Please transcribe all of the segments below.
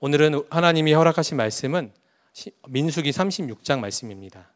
오늘은 하나님이 허락하신 말씀은 민수기 36장 말씀입니다.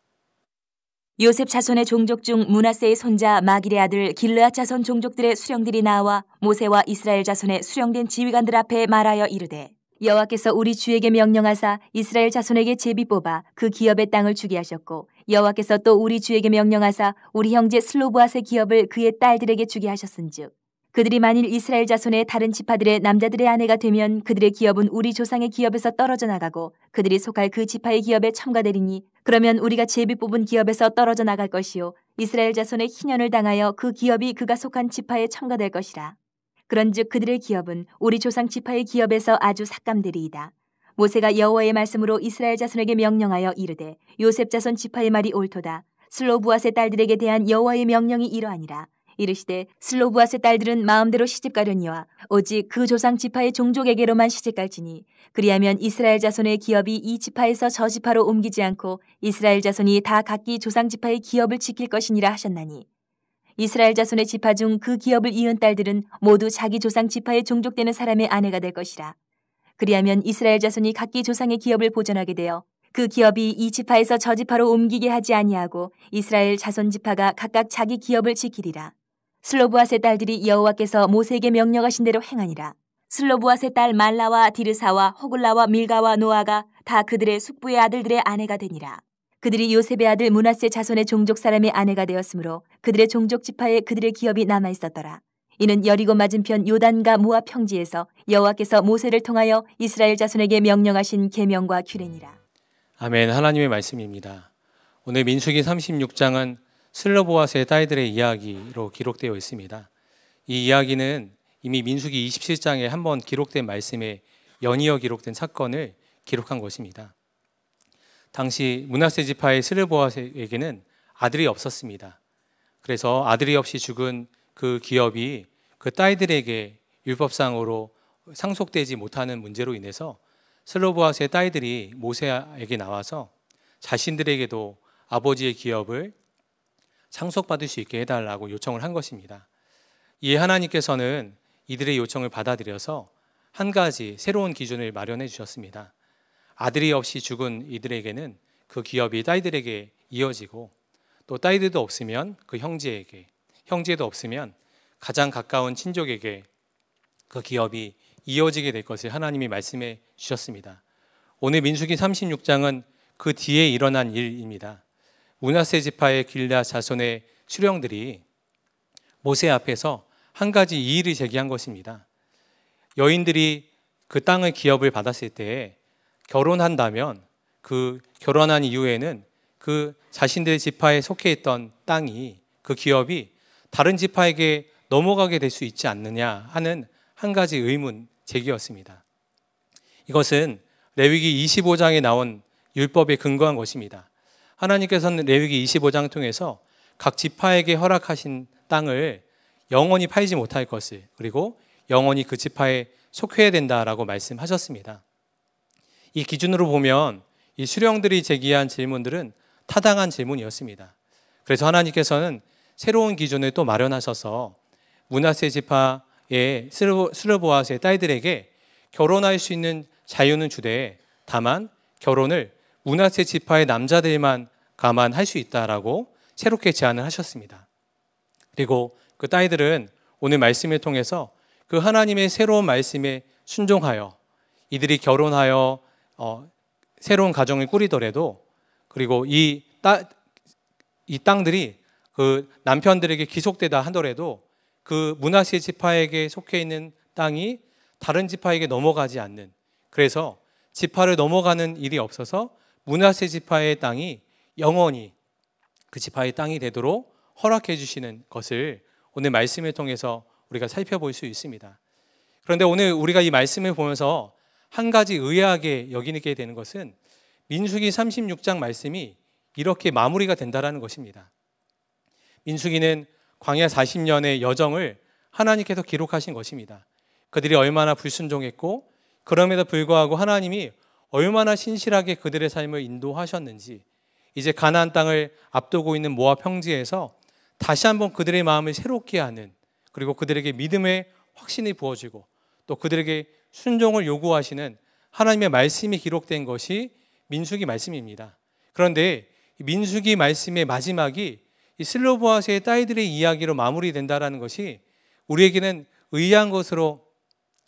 요셉 자손의 종족 중 문하세의 손자 마길의 아들 길르앗 자손 종족들의 수령들이 나와 모세와 이스라엘 자손의 수령된 지휘관들 앞에 말하여 이르되 여호와께서 우리 주에게 명령하사 이스라엘 자손에게 제비 뽑아 그 기업의 땅을 주게 하셨고 여호와께서 또 우리 주에게 명령하사 우리 형제 슬로브앗의 기업을 그의 딸들에게 주게 하셨은즉 그들이 만일 이스라엘 자손의 다른 지파들의 남자들의 아내가 되면 그들의 기업은 우리 조상의 기업에서 떨어져 나가고 그들이 속할 그 지파의 기업에 첨가되리니 그러면 우리가 제비 뽑은 기업에서 떨어져 나갈 것이요 이스라엘 자손의 희년을 당하여 그 기업이 그가 속한 지파에 첨가될 것이라 그런즉 그들의 기업은 우리 조상 지파의 기업에서 아주 삭감되리이다 모세가 여호와의 말씀으로 이스라엘 자손에게 명령하여 이르되 요셉 자손 지파의 말이 옳도다 슬로부앗의 딸들에게 대한 여호와의 명령이 이러하니라 이르시되 슬로브아의 딸들은 마음대로 시집가려니와 오직 그 조상 지파의 종족에게로만 시집갈지니 그리하면 이스라엘 자손의 기업이 이 지파에서 저 지파로 옮기지 않고 이스라엘 자손이 다 각기 조상 지파의 기업을 지킬 것이니라 하셨나니 이스라엘 자손의 지파 중 그 기업을 이은 딸들은 모두 자기 조상 지파의 종족되는 사람의 아내가 될 것이라 그리하면 이스라엘 자손이 각기 조상의 기업을 보존하게 되어 그 기업이 이 지파에서 저 지파로 옮기게 하지 아니하고 이스라엘 자손 지파가 각각 자기 기업을 지키리라. 슬로브앗의 딸들이 여호와께서 모세에게 명령하신 대로 행하니라. 슬로브앗의 딸 말라와 디르사와 호글라와 밀가와 노아가 다 그들의 숙부의 아들들의 아내가 되니라. 그들이 요셉의 아들 문하세 자손의 종족 사람의 아내가 되었으므로 그들의 종족 지파에 그들의 기업이 남아 있었더라. 이는 여리고 맞은편 요단과 모압 평지에서 여호와께서 모세를 통하여 이스라엘 자손에게 명령하신 계명과 규례니라. 아멘. 하나님의 말씀입니다. 오늘 민수기 36장은 슬로보아스의 딸들의 이야기로 기록되어 있습니다. 이 이야기는 이미 민수기 27장에 한번 기록된 말씀에 연이어 기록된 사건을 기록한 것입니다. 당시 문하세 지파의 스르보아에게는 아들이 없었습니다. 그래서 아들이 없이 죽은 그 기업이 그 딸들에게 율법상으로 상속되지 못하는 문제로 인해서 슬로보아스의 딸들이 모세에게 나와서 자신들에게도 아버지의 기업을 상속받을 수 있게 해달라고 요청을 한 것입니다. 이에 하나님께서는 이들의 요청을 받아들여서 한 가지 새로운 기준을 마련해 주셨습니다. 아들이 없이 죽은 이들에게는 그 기업이 딸들에게 이어지고 또 딸들도 없으면 그 형제에게 형제도 없으면 가장 가까운 친족에게 그 기업이 이어지게 될 것을 하나님이 말씀해 주셨습니다. 오늘 민수기 36장은 그 뒤에 일어난 일입니다. 문하세 지파의 길라 자손의 수령들이 모세 앞에서 한 가지 이의를 제기한 것입니다. 여인들이 그 땅의 기업을 받았을 때 결혼한다면 그 결혼한 이후에는 그 자신들의 지파에 속해 있던 땅이 그 기업이 다른 지파에게 넘어가게 될 수 있지 않느냐 하는 한 가지 의문 제기였습니다. 이것은 레위기 25장에 나온 율법에 근거한 것입니다. 하나님께서는 레위기 25장 통해서 각 지파에게 허락하신 땅을 영원히 팔지 못할 것을 그리고 영원히 그 지파에 속해야 된다라고 말씀하셨습니다. 이 기준으로 보면 이 수령들이 제기한 질문들은 타당한 질문이었습니다. 그래서 하나님께서는 새로운 기준을 또 마련하셔서 문하세 지파의 스르보아스의 딸들에게 결혼할 수 있는 자유는 주되 다만 결혼을 문화세 지파의 남자들만 감안할 수 있다라고 새롭게 제안을 하셨습니다. 그리고 그 딸들은 오늘 말씀을 통해서 그 하나님의 새로운 말씀에 순종하여 이들이 결혼하여 어, 새로운 가정을 꾸리더라도 그리고 이, 따, 이 땅들이 그 남편들에게 기속되다 하더라도 그 문하세 지파에게 속해 있는 땅이 다른 지파에게 넘어가지 않는 그래서 지파를 넘어가는 일이 없어서 문하세 지파의 땅이 영원히 그 지파의 땅이 되도록 허락해 주시는 것을 오늘 말씀을 통해서 우리가 살펴볼 수 있습니다. 그런데 오늘 우리가 이 말씀을 보면서 한 가지 의아하게 여기게 되는 것은 민수기 36장 말씀이 이렇게 마무리가 된다라는 것입니다. 민수기는 광야 40년의 여정을 하나님께서 기록하신 것입니다. 그들이 얼마나 불순종했고 그럼에도 불구하고 하나님이 얼마나 신실하게 그들의 삶을 인도하셨는지 이제 가나안 땅을 앞두고 있는 모압 평지에서 다시 한번 그들의 마음을 새롭게 하는 그리고 그들에게 믿음의 확신이 부어지고 또 그들에게 순종을 요구하시는 하나님의 말씀이 기록된 것이 민수기 말씀입니다. 그런데 민수기 말씀의 마지막이 슬로보아스의 딸들의 이야기로 마무리된다라는 것이 우리에게는 의아한 것으로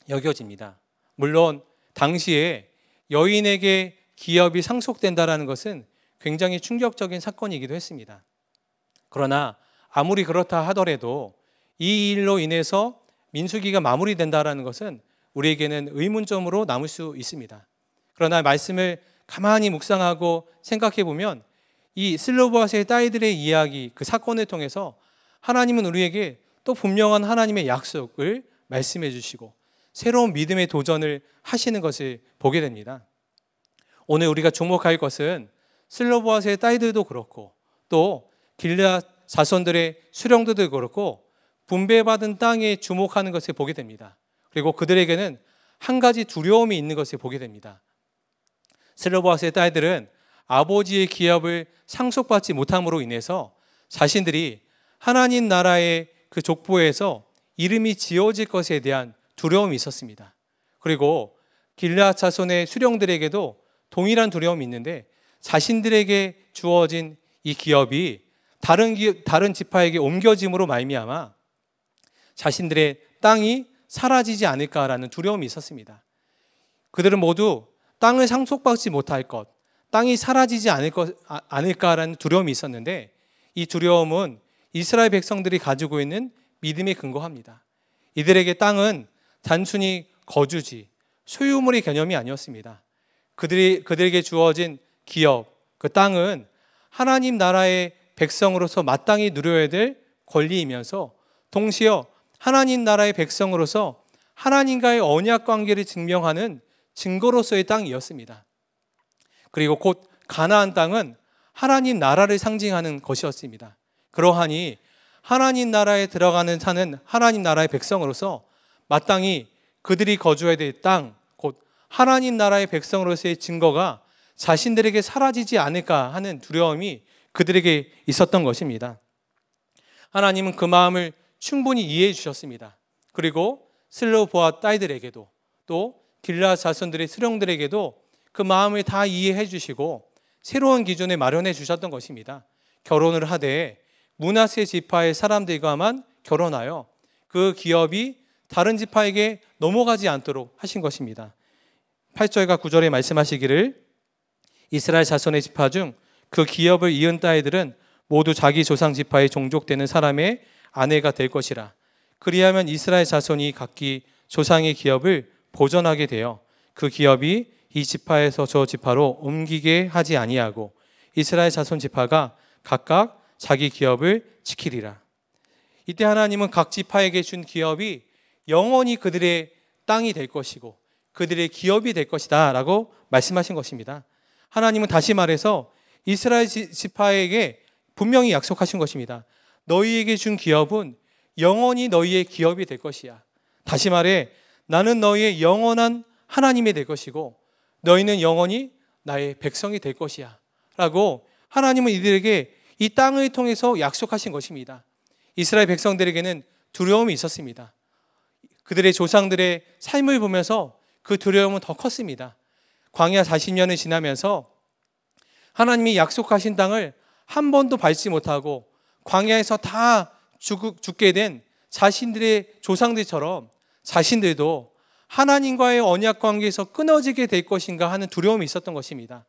여겨집니다. 물론 당시에 여인에게 기업이 상속된다라는 것은 굉장히 충격적인 사건이기도 했습니다. 그러나 아무리 그렇다 하더라도 이 일로 인해서 민수기가 마무리된다라는 것은 우리에게는 의문점으로 남을 수 있습니다. 그러나 말씀을 가만히 묵상하고 생각해 보면 이 슬로보아스의 딸들의 이야기 그 사건을 통해서 하나님은 우리에게 또 분명한 하나님의 약속을 말씀해 주시고 새로운 믿음의 도전을 하시는 것을 보게 됩니다. 오늘 우리가 주목할 것은 슬로보아스의 딸들도 그렇고 또 길라 자손들의 수령들도 그렇고 분배받은 땅에 주목하는 것을 보게 됩니다. 그리고 그들에게는 한 가지 두려움이 있는 것을 보게 됩니다. 슬로보아스의 딸들은 아버지의 기업을 상속받지 못함으로 인해서 자신들이 하나님 나라의 그 족보에서 이름이 지어질 것에 대한 두려움이 있었습니다. 그리고 길라 자손의 수령들에게도 동일한 두려움이 있는데 자신들에게 주어진 이 기업이 다른 기업, 다른 지파에게 옮겨짐으로 말미암아 자신들의 땅이 사라지지 않을까라는 두려움이 있었습니다. 그들은 모두 땅을 상속받지 못할 것, 땅이 사라지지 않을 것, 아, 않을까라는 두려움이 있었는데 이 두려움은 이스라엘 백성들이 가지고 있는 믿음에 근거합니다. 이들에게 땅은 단순히 거주지, 소유물의 개념이 아니었습니다. 그들이 그들에게 주어진 기업, 그 땅은 하나님 나라의 백성으로서 마땅히 누려야 될 권리이면서 동시에 하나님 나라의 백성으로서 하나님과의 언약 관계를 증명하는 증거로서의 땅이었습니다. 그리고 곧 가나안 땅은 하나님 나라를 상징하는 것이었습니다. 그러하니 하나님 나라에 들어가는 자는 하나님 나라의 백성으로서 마땅히 그들이 거주해야 될 땅, 곧 하나님 나라의 백성으로서의 증거가 자신들에게 사라지지 않을까 하는 두려움이 그들에게 있었던 것입니다. 하나님은 그 마음을 충분히 이해해 주셨습니다. 그리고 슬로보아 딸들에게도 또 길라 자손들의 수령들에게도 그 마음을 다 이해해 주시고 새로운 기준을 마련해 주셨던 것입니다. 결혼을 하되 문하세 지파의 사람들과만 결혼하여 그 기업이 다른 지파에게 넘어가지 않도록 하신 것입니다. 8절과 9절에 말씀하시기를 이스라엘 자손의 지파 중 그 기업을 이은 따이들은 모두 자기 조상 지파에 종족되는 사람의 아내가 될 것이라. 그리하면 이스라엘 자손이 각기 조상의 기업을 보전하게 되어 그 기업이 이 지파에서 저 지파로 옮기게 하지 아니하고 이스라엘 자손 지파가 각각 자기 기업을 지키리라. 이때 하나님은 각 지파에게 준 기업이 영원히 그들의 땅이 될 것이고 그들의 기업이 될 것이다 라고 말씀하신 것입니다. 하나님은 다시 말해서 이스라엘 지파에게 분명히 약속하신 것입니다. 너희에게 준 기업은 영원히 너희의 기업이 될 것이야. 다시 말해 나는 너희의 영원한 하나님이 될 것이고 너희는 영원히 나의 백성이 될 것이야. 라고 하나님은 이들에게 이 땅을 통해서 약속하신 것입니다. 이스라엘 백성들에게는 두려움이 있었습니다. 그들의 조상들의 삶을 보면서 그 두려움은 더 컸습니다. 광야 40년을 지나면서 하나님이 약속하신 땅을 한 번도 밟지 못하고 광야에서 다 죽, 게된 자신들의 조상들처럼 자신들도 하나님과의 언약 관계에서 끊어지게 될 것인가 하는 두려움이 있었던 것입니다.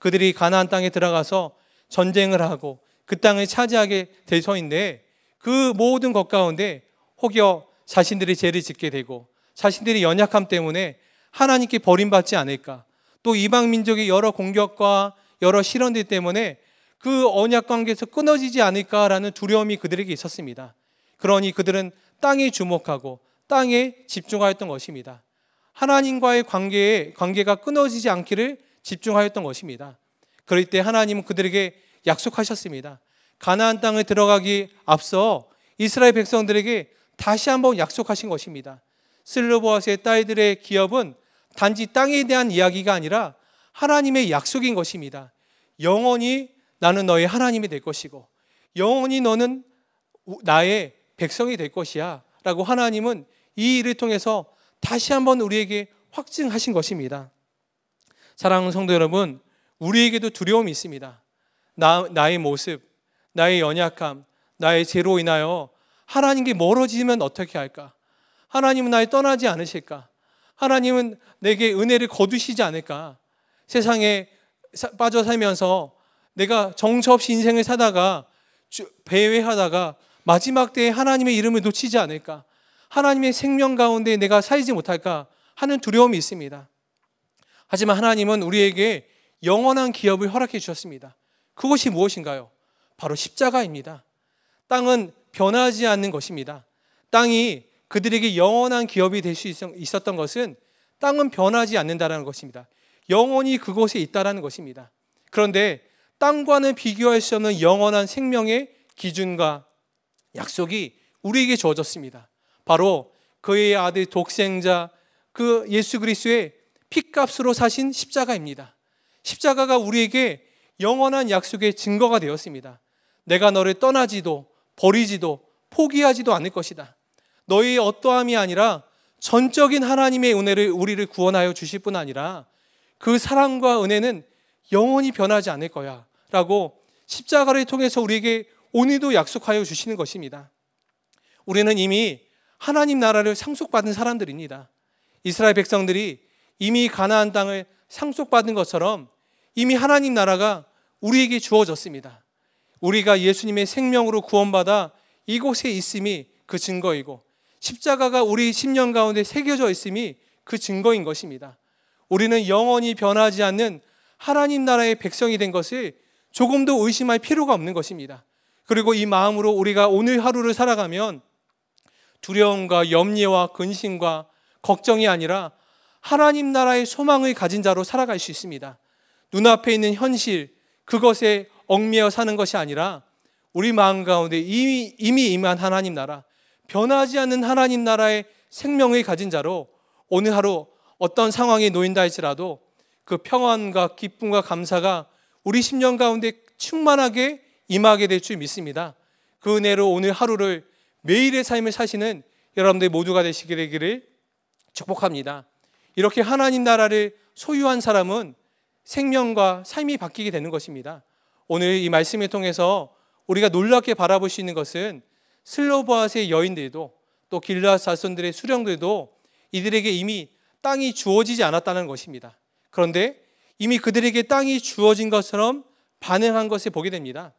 그들이 가나안 땅에 들어가서 전쟁을 하고 그 땅을 차지하게 될 터인데 그 모든 것 가운데 혹여 자신들이 죄를 짓게 되고 자신들이 연약함 때문에 하나님께 버림받지 않을까. 또 이방 민족의 여러 공격과 여러 실현들 때문에 그 언약 관계에서 끊어지지 않을까라는 두려움이 그들에게 있었습니다. 그러니 그들은 땅에 주목하고 땅에 집중하였던 것입니다. 하나님과의 관계에 관계가 끊어지지 않기를 집중하였던 것입니다. 그럴 때 하나님은 그들에게 약속하셨습니다. 가나안 땅을 들어가기 앞서 이스라엘 백성들에게 다시 한번 약속하신 것입니다. 슬로보아스의 딸들의 기업은 단지 땅에 대한 이야기가 아니라 하나님의 약속인 것입니다. 영원히 나는 너의 하나님이 될 것이고 영원히 너는 나의 백성이 될 것이야 라고 하나님은 이 일을 통해서 다시 한번 우리에게 확증하신 것입니다. 사랑하는 성도 여러분, 우리에게도 두려움이 있습니다. 나, 나의 모습, 나의 연약함, 나의 죄로 인하여 하나님께 멀어지면 어떻게 할까? 하나님은 나를 떠나지 않으실까? 하나님은 내게 은혜를 거두시지 않을까? 세상에 빠져 살면서 내가 정처없이 인생을 사다가 배회하다가 마지막 때에 하나님의 이름을 놓치지 않을까? 하나님의 생명 가운데 내가 살지 못할까? 하는 두려움이 있습니다. 하지만 하나님은 우리에게 영원한 기업을 허락해 주셨습니다. 그것이 무엇인가요? 바로 십자가입니다. 땅은 변하지 않는 것입니다. 땅이 그들에게 영원한 기업이 될 수 있었던 것은 땅은 변하지 않는다라는 것입니다. 영원히 그곳에 있다라는 것입니다. 그런데 땅과는 비교할 수 없는 영원한 생명의 기준과 약속이 우리에게 주어졌습니다. 바로 그의 아들 독생자 그 예수 그리스도의 피값으로 사신 십자가입니다. 십자가가 우리에게 영원한 약속의 증거가 되었습니다. 내가 너를 떠나지도 버리지도 포기하지도 않을 것이다. 너희의 어떠함이 아니라 전적인 하나님의 은혜를 우리를 구원하여 주실 뿐 아니라 그 사랑과 은혜는 영원히 변하지 않을 거야. 라고 십자가를 통해서 우리에게 오늘도 약속하여 주시는 것입니다. 우리는 이미 하나님 나라를 상속받은 사람들입니다. 이스라엘 백성들이 이미 가나안 땅을 상속받은 것처럼 이미 하나님 나라가 우리에게 주어졌습니다. 우리가 예수님의 생명으로 구원받아 이곳에 있음이 그 증거이고 십자가가 우리 10년 가운데 새겨져 있음이 그 증거인 것입니다. 우리는 영원히 변하지 않는 하나님 나라의 백성이 된 것을 조금도 의심할 필요가 없는 것입니다. 그리고 이 마음으로 우리가 오늘 하루를 살아가면 두려움과 염려와 근심과 걱정이 아니라 하나님 나라의 소망을 가진 자로 살아갈 수 있습니다. 눈앞에 있는 현실, 그것에 얽매여 사는 것이 아니라 우리 마음 가운데 이미, 이미 임한 하나님 나라, 변하지 않는 하나님 나라의 생명을 가진 자로 오늘 하루 어떤 상황에 놓인다 할지라도 그 평안과 기쁨과 감사가 우리 심령 가운데 충만하게 임하게 될 줄 믿습니다. 그 은혜로 오늘 하루를 매일의 삶을 사시는 여러분들 모두가 되시게 되기를 축복합니다. 이렇게 하나님 나라를 소유한 사람은 생명과 삶이 바뀌게 되는 것입니다. 오늘 이 말씀을 통해서 우리가 놀랍게 바라볼 수 있는 것은 슬로바스의 여인들도 또 길라 자손들의 수령들도 이들에게 이미 땅이 주어지지 않았다는 것입니다. 그런데 이미 그들에게 땅이 주어진 것처럼 반응한 것을 보게 됩니다.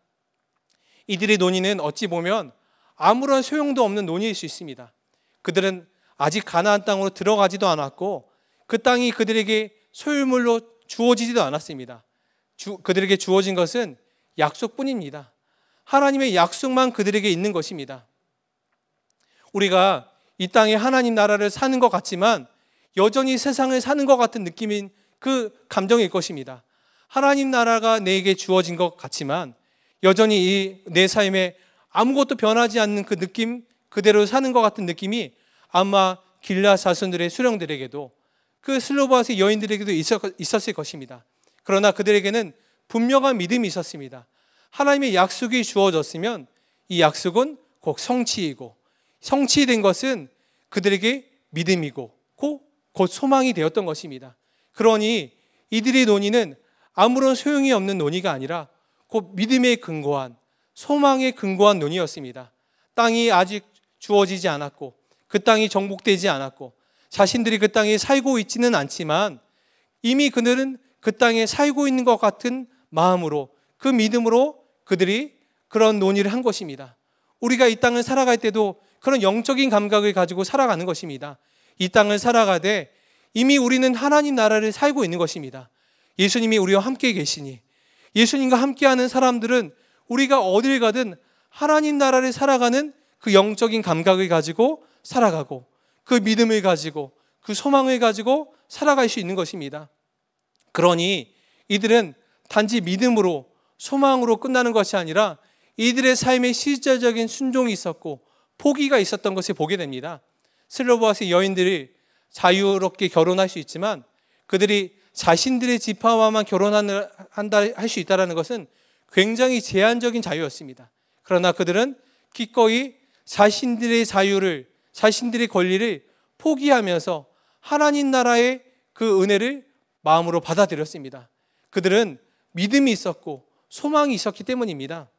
이들의 논의는 어찌 보면 아무런 소용도 없는 논의일 수 있습니다. 그들은 아직 가나안 땅으로 들어가지도 않았고 그 땅이 그들에게 소유물로 주어지지도 않았습니다. 주, 그들에게 주어진 것은 약속뿐입니다. 하나님의 약속만 그들에게 있는 것입니다. 우리가 이 땅에 하나님 나라를 사는 것 같지만 여전히 세상을 사는 것 같은 느낌인 그 감정일 것입니다. 하나님 나라가 내게 주어진 것 같지만 여전히 이 내 삶에 아무것도 변하지 않는 그 느낌 그대로 사는 것 같은 느낌이 아마 길라 자손들의 수령들에게도 그 슬로바스 여인들에게도 있었을 것입니다. 그러나 그들에게는 분명한 믿음이 있었습니다. 하나님의 약속이 주어졌으면 이 약속은 곧 성취이고 성취된 것은 그들에게 믿음이고 곧 소망이 되었던 것입니다. 그러니 이들의 논의는 아무런 소용이 없는 논의가 아니라 곧 믿음에 근거한 소망에 근거한 논의였습니다. 땅이 아직 주어지지 않았고 그 땅이 정복되지 않았고 자신들이 그 땅에 살고 있지는 않지만 이미 그들은 그 땅에 살고 있는 것 같은 마음으로 그 믿음으로 그들이 그런 논의를 한 것입니다. 우리가 이 땅을 살아갈 때도 그런 영적인 감각을 가지고 살아가는 것입니다. 이 땅을 살아가되 이미 우리는 하나님 나라를 살고 있는 것입니다. 예수님이 우리와 함께 계시니 예수님과 함께하는 사람들은 우리가 어딜 가든 하나님 나라를 살아가는 그 영적인 감각을 가지고 살아가고 그 믿음을 가지고 그 소망을 가지고 살아갈 수 있는 것입니다. 그러니 이들은 단지 믿음으로 소망으로 끝나는 것이 아니라 이들의 삶에 실제적인 순종이 있었고 포기가 있었던 것을 보게 됩니다. 슬로바스 여인들이 자유롭게 결혼할 수 있지만 그들이 자신들의 지파와만 결혼한다 할 수 있다라는 것은 굉장히 제한적인 자유였습니다. 그러나 그들은 기꺼이 자신들의 자유를 자신들의 권리를 포기하면서 하나님 나라의 그 은혜를 마음으로 받아들였습니다. 그들은 믿음이 있었고 소망이 있었기 때문입니다.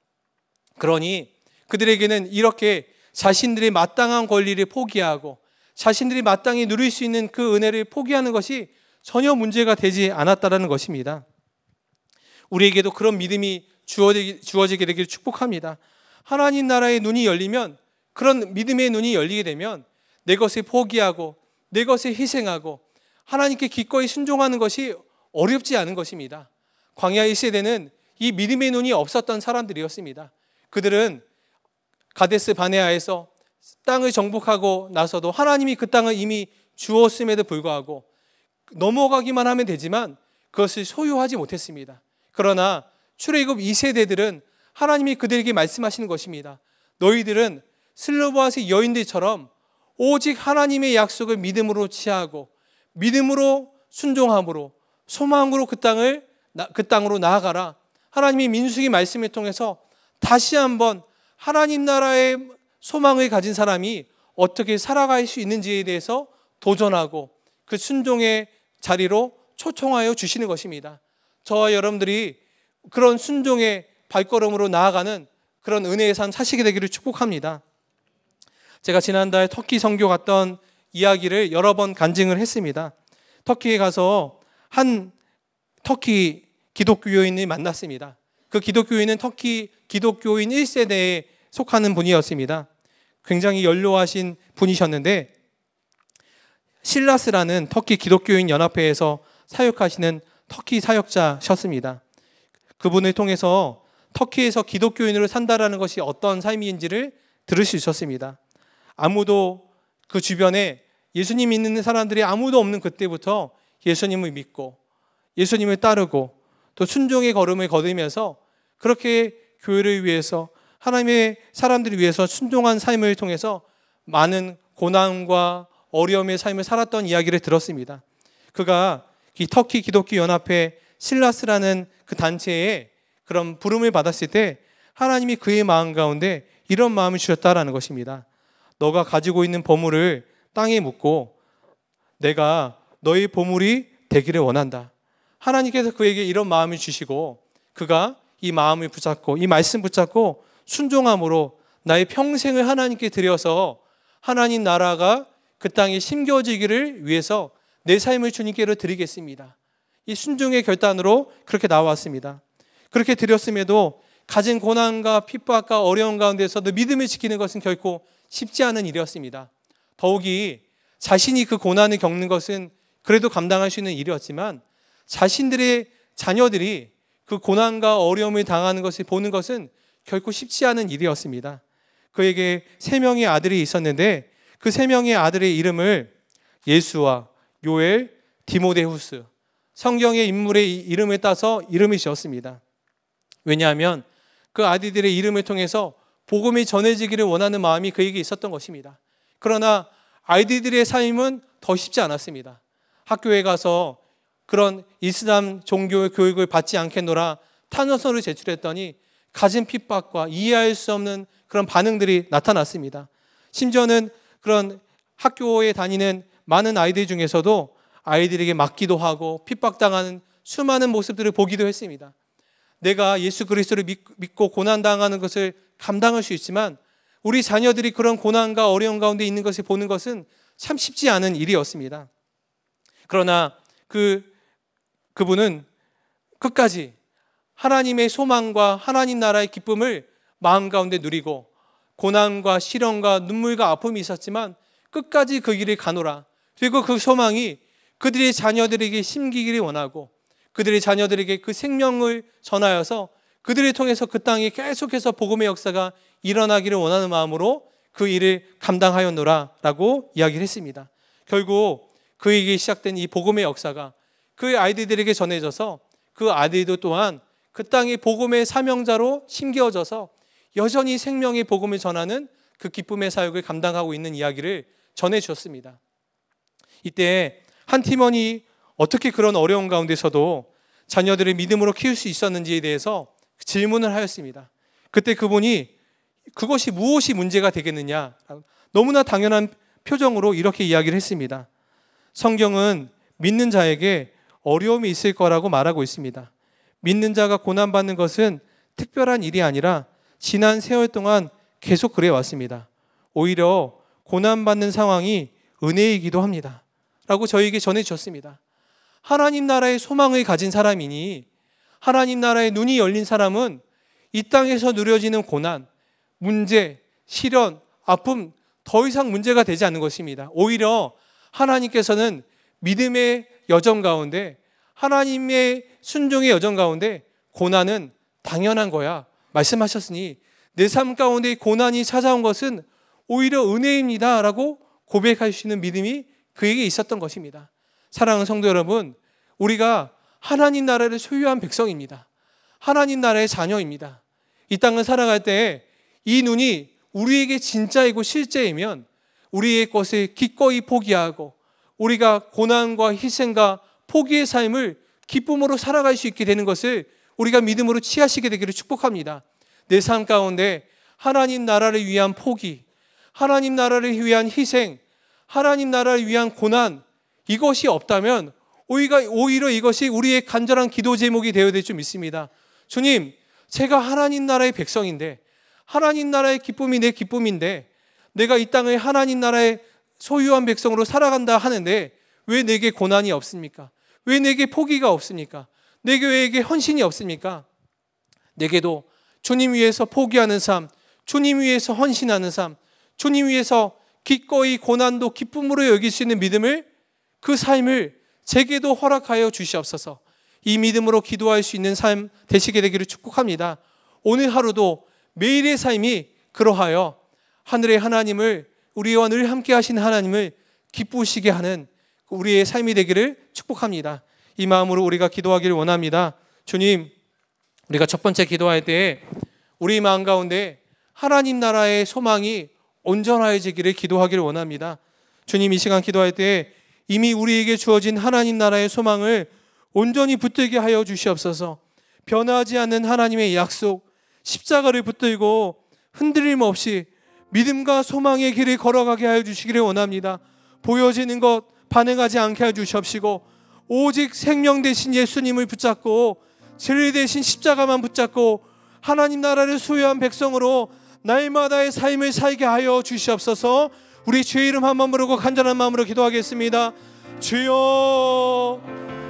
그러니 그들에게는 이렇게 자신들의 마땅한 권리를 포기하고 자신들이 마땅히 누릴 수 있는 그 은혜를 포기하는 것이 전혀 문제가 되지 않았다라는 것입니다. 우리에게도 그런 믿음이 주어지게 되기를 축복합니다. 하나님 나라의 눈이 열리면 그런 믿음의 눈이 열리게 되면 내 것을 포기하고 내 것을 희생하고 하나님께 기꺼이 순종하는 것이 어렵지 않은 것입니다. 광야 1세대는 이 믿음의 눈이 없었던 사람들이었습니다. 그들은 가데스 바네아에서 땅을 정복하고 나서도 하나님이 그 땅을 이미 주었음에도 불구하고 넘어가기만 하면 되지만 그것을 소유하지 못했습니다. 그러나 출애굽 2세대들은 하나님이 그들에게 말씀하시는 것입니다. 너희들은 슬로보아스 여인들처럼 오직 하나님의 약속을 믿음으로 취하고 믿음으로 순종함으로 소망으로 그 땅을 그 땅으로 나아가라. 하나님이 민수기 말씀을 통해서 다시 한번 하나님 나라의 소망을 가진 사람이 어떻게 살아갈 수 있는지에 대해서 도전하고 그 순종의 자리로 초청하여 주시는 것입니다. 저와 여러분들이 그런 순종의 발걸음으로 나아가는 그런 은혜의 삶 사시게 되기를 축복합니다. 제가 지난달 터키 선교 갔던 이야기를 여러 번 간증을 했습니다. 터키에 가서 한 터키 기독교인을 만났습니다. 그 기독교인은 터키 기독교인 1세대에 속하는 분이었습니다. 굉장히 연료하신 분이셨는데 실라스라는 터키 기독교인 연합회에서 사역하시는 터키 사역자셨습니다. 그분을 통해서 터키에서 기독교인으로 산다라는 것이 어떤 삶인지를 들을 수 있었습니다. 아무도 그 주변에 예수님 있는 사람들이 아무도 없는 그때부터 예수님을 믿고 예수님을 따르고 또 순종의 걸음을 거두면서 그렇게 교회를 위해서 하나님의 사람들을 위해서 순종한 삶을 통해서 많은 고난과 어려움의 삶을 살았던 이야기를 들었습니다. 그가 터키 기독교 연합회 실라스라는 그 단체에 그런 부름을 받았을 때 하나님이 그의 마음 가운데 이런 마음을 주셨다라는 것입니다. 너가 가지고 있는 보물을 땅에 묻고 내가 너의 보물이 되기를 원한다. 하나님께서 그에게 이런 마음을 주시고 그가 이 마음을 붙잡고 이 말씀 붙잡고 순종함으로 나의 평생을 하나님께 드려서 하나님 나라가 그 땅에 심겨지기를 위해서 내 삶을 주님께로 드리겠습니다. 이 순종의 결단으로 그렇게 나왔습니다. 그렇게 드렸음에도 가진 고난과 핍박과 어려운 가운데서 도 믿음을 지키는 것은 결코 쉽지 않은 일이었습니다. 더욱이 자신이 그 고난을 겪는 것은 그래도 감당할 수 있는 일이었지만 자신들의 자녀들이 그 고난과 어려움을 당하는 것을 보는 것은 결코 쉽지 않은 일이었습니다. 그에게 세 명의 아들이 있었는데 그 세 명의 아들의 이름을 예수와 요엘, 디모데후스 성경의 인물의 이름을 따서 이름을 지었습니다. 왜냐하면 그 아들들의 이름을 통해서 복음이 전해지기를 원하는 마음이 그에게 있었던 것입니다. 그러나 아이들의 삶은 더 쉽지 않았습니다. 학교에 가서 그런 이슬람 종교 교육을 받지 않겠노라 탄원서를 제출했더니 가진 핍박과 이해할 수 없는 그런 반응들이 나타났습니다. 심지어는 그런 학교에 다니는 많은 아이들 중에서도 아이들에게 맞기도 하고 핍박당하는 수많은 모습들을 보기도 했습니다. 내가 예수 그리스도를 믿고 고난당하는 것을 감당할 수 있지만 우리 자녀들이 그런 고난과 어려운 가운데 있는 것을 보는 것은 참 쉽지 않은 일이었습니다. 그러나 그 그분은 끝까지 하나님의 소망과 하나님 나라의 기쁨을 마음 가운데 누리고 고난과 시련과 눈물과 아픔이 있었지만 끝까지 그 길을 가노라. 그리고 그 소망이 그들의 자녀들에게 심기기를 원하고 그들의 자녀들에게 그 생명을 전하여서 그들을 통해서 그 땅에 계속해서 복음의 역사가 일어나기를 원하는 마음으로 그 일을 감당하였노라 라고 이야기를 했습니다. 결국 그에게 시작된 이 복음의 역사가 그의 아이들에게 전해져서 그 아들도 또한 그 땅의 복음의 사명자로 심겨져서 여전히 생명의 복음을 전하는 그 기쁨의 사역을 감당하고 있는 이야기를 전해 주셨습니다 이때 한 팀원이 어떻게 그런 어려운 가운데서도 자녀들을 믿음으로 키울 수 있었는지에 대해서 질문을 하였습니다. 그때 그분이 그것이 무엇이 문제가 되겠느냐 너무나 당연한 표정으로 이렇게 이야기를 했습니다. 성경은 믿는 자에게 어려움이 있을 거라고 말하고 있습니다. 믿는 자가 고난받는 것은 특별한 일이 아니라 지난 세월 동안 계속 그래 왔습니다. 오히려 고난받는 상황이 은혜이기도 합니다. 라고 저에게 전해주셨습니다. 하나님 나라의 소망을 가진 사람이니 하나님 나라의 눈이 열린 사람은 이 땅에서 누려지는 고난, 문제, 시련, 아픔 더 이상 문제가 되지 않는 것입니다. 오히려 하나님께서는 믿음의 여정 가운데 하나님의 순종의 여정 가운데 고난은 당연한 거야. 말씀하셨으니 내 삶 가운데 고난이 찾아온 것은 오히려 은혜입니다. 라고 고백할 수 있는 믿음이 그에게 있었던 것입니다. 사랑하는 성도 여러분, 우리가 하나님 나라를 소유한 백성입니다. 하나님 나라의 자녀입니다. 이 땅을 살아갈 때 이 눈이 우리에게 진짜이고 실제이면 우리의 것을 기꺼이 포기하고 우리가 고난과 희생과 포기의 삶을 기쁨으로 살아갈 수 있게 되는 것을 우리가 믿음으로 취하시게 되기를 축복합니다. 내 삶 가운데 하나님 나라를 위한 포기, 하나님 나라를 위한 희생, 하나님 나라를 위한 고난, 이것이 없다면 오히려, 이것이 우리의 간절한 기도 제목이 되어야 될 줄 믿습니다. 주님, 제가 하나님 나라의 백성인데, 하나님 나라의 기쁨이 내 기쁨인데, 내가 이 땅의 하나님 나라의 소유한 백성으로 살아간다 하는데, 왜 내게 고난이 없습니까? 왜 내게 포기가 없습니까? 내게 왜게 헌신이 없습니까? 내게도 주님 위에서 포기하는 삶, 주님 위에서 헌신하는 삶, 주님 위에서 기꺼이 고난도 기쁨으로 여길 수 있는 믿음을 그 삶을 제게도 허락하여 주시옵소서. 이 믿음으로 기도할 수 있는 삶 되시게 되기를 축복합니다. 오늘 하루도 매일의 삶이 그러하여 하늘의 하나님을 우리와 늘 함께 하신 하나님을 기쁘시게 하는 우리의 삶이 되기를 축복합니다. 이 마음으로 우리가 기도하기를 원합니다. 주님, 우리가 첫 번째 기도할 때에 우리 마음 가운데 하나님 나라의 소망이 온전하여지기를 기도하기를 원합니다. 주님 이 시간 기도할 때에 이미 우리에게 주어진 하나님 나라의 소망을 온전히 붙들게 하여 주시옵소서. 변화하지 않는 하나님의 약속, 십자가를 붙들고 흔들림 없이 믿음과 소망의 길을 걸어가게 하여 주시기를 원합니다. 보여지는 것 반응하지 않게 하여 주시옵시고 오직 생명 대신 예수님을 붙잡고 진리 대신 십자가만 붙잡고 하나님 나라를 소유한 백성으로 날마다의 삶을 살게 하여 주시옵소서. 우리 주의 이름 한 번 부르고 간절한 마음으로 기도하겠습니다. 주여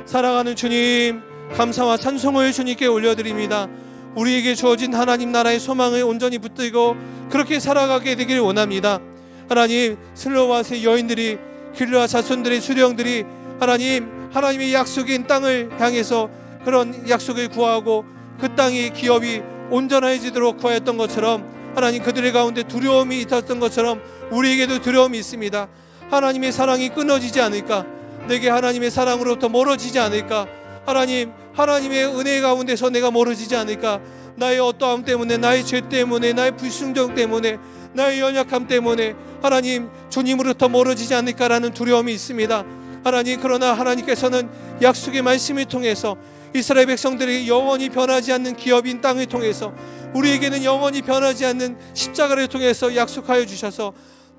사랑하는 주님 감사와 찬송을 주님께 올려드립니다. 우리에게 주어진 하나님 나라의 소망을 온전히 붙들고 그렇게 살아가게 되길 원합니다. 하나님 슬로와스의 여인들이 길르 자손들의 수령들이 하나님 하나님의 약속인 땅을 향해서 그런 약속을 구하고 그 땅의 기업이 온전해지도록 구하였던 것처럼 하나님 그들의 가운데 두려움이 있었던 것처럼 우리에게도 두려움이 있습니다. 하나님의 사랑이 끊어지지 않을까? 내게 하나님의 사랑으로부터 멀어지지 않을까? 하나님, 하나님의 은혜 가운데서 내가 멀어지지 않을까? 나의 어떠함 때문에, 나의 죄 때문에, 나의 불순종 때문에, 나의 연약함 때문에 하나님 주님으로부터 멀어지지 않을까라는 두려움이 있습니다. 하나님 그러나 하나님께서는 약속의 말씀을 통해서 이스라엘 백성들이 영원히 변하지 않는 기업인 땅을 통해서 우리에게는 영원히 변하지 않는 십자가를 통해서 약속하여 주셔서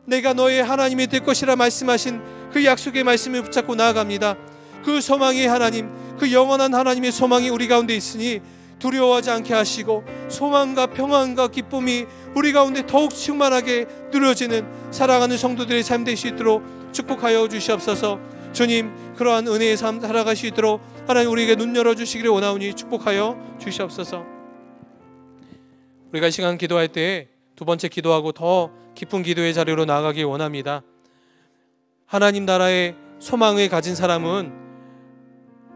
내가 너의 하나님이 될 것이라 말씀하신 그 약속의 말씀을 붙잡고 나아갑니다. 그 소망이 하나님, 그 영원한 하나님의 소망이 우리 가운데 있으니 두려워하지 않게 하시고 소망과 평안과 기쁨이 우리 가운데 더욱 충만하게 누려지는 사랑하는 성도들의 삶될수 있도록 축복하여 주시옵소서. 주님, 그러한 은혜의 삶 살아갈 수 있도록 하나님 우리에게 눈 열어 주시기를 원하오니 축복하여 주시옵소서. 우리가 시간 기도할 때 두 번째 기도하고 더 깊은 기도의 자리로 나아가길 원합니다. 하나님 나라의 소망을 가진 사람은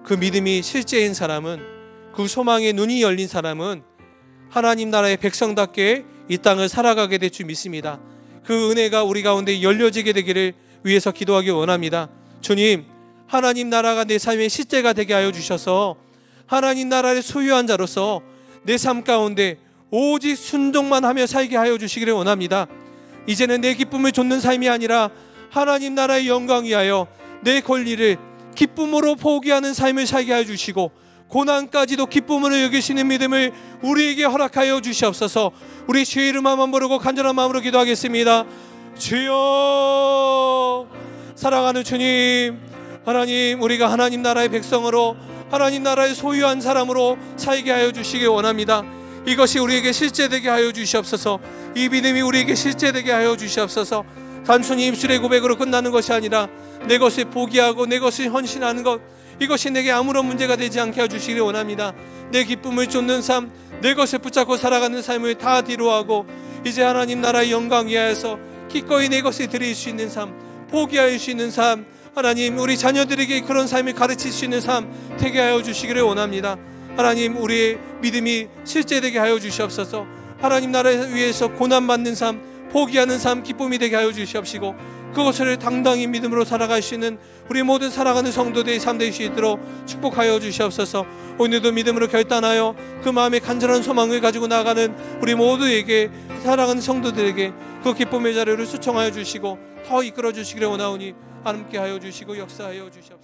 그 믿음이 실제인 사람은 그 소망에 눈이 열린 사람은 하나님 나라의 백성답게 이 땅을 살아가게 될 줄 믿습니다. 그 은혜가 우리 가운데 열려지게 되기를 위해서 기도하기 원합니다. 주님, 하나님 나라가 내 삶의 실제가 되게 하여 주셔서 하나님 나라를 소유한 자로서 내 삶 가운데 오직 순종만 하며 살게 하여 주시기를 원합니다. 이제는 내 기쁨을 좇는 삶이 아니라 하나님 나라의 영광 위하여 내 권리를 기쁨으로 포기하는 삶을 살게 하여 주시고 고난까지도 기쁨으로 여기시는 믿음을 우리에게 허락하여 주시옵소서. 우리 주의 이름만 부르고 간절한 마음으로 기도하겠습니다. 주여 사랑하는 주님 하나님 우리가 하나님 나라의 백성으로 하나님 나라의 소유한 사람으로 살게 하여 주시길 원합니다. 이것이 우리에게 실제되게 하여 주시옵소서. 이 믿음이 우리에게 실제되게 하여 주시옵소서. 단순히 입술의 고백으로 끝나는 것이 아니라 내 것을 포기하고 내 것을 헌신하는 것 이것이 내게 아무런 문제가 되지 않게 해 주시기를 원합니다. 내 기쁨을 쫓는 삶, 내 것을 붙잡고 살아가는 삶을 다 뒤로하고 이제 하나님 나라의 영광 위하여서 기꺼이 내 것을 드릴 수 있는 삶, 포기할 수 있는 삶, 하나님 우리 자녀들에게 그런 삶을 가르칠 수 있는 삶 되게 하여 주시기를 원합니다. 하나님 우리의 믿음이 실제되게 하여 주시옵소서. 하나님 나라 위에서 고난 받는 삶, 포기하는 삶, 기쁨이 되게 하여 주시옵시고 그것을 당당히 믿음으로 살아갈 수 있는 우리 모든 살아가는 성도들이 삶될 수 있도록 축복하여 주시옵소서. 오늘도 믿음으로 결단하여 그마음에 간절한 소망을 가지고 나가는 우리 모두에게 사랑하는 성도들에게 그 기쁨의 자료를 수청하여 주시고 더 이끌어 주시기를 원하오니 함께 하여 주시고 역사하여 주시옵소서.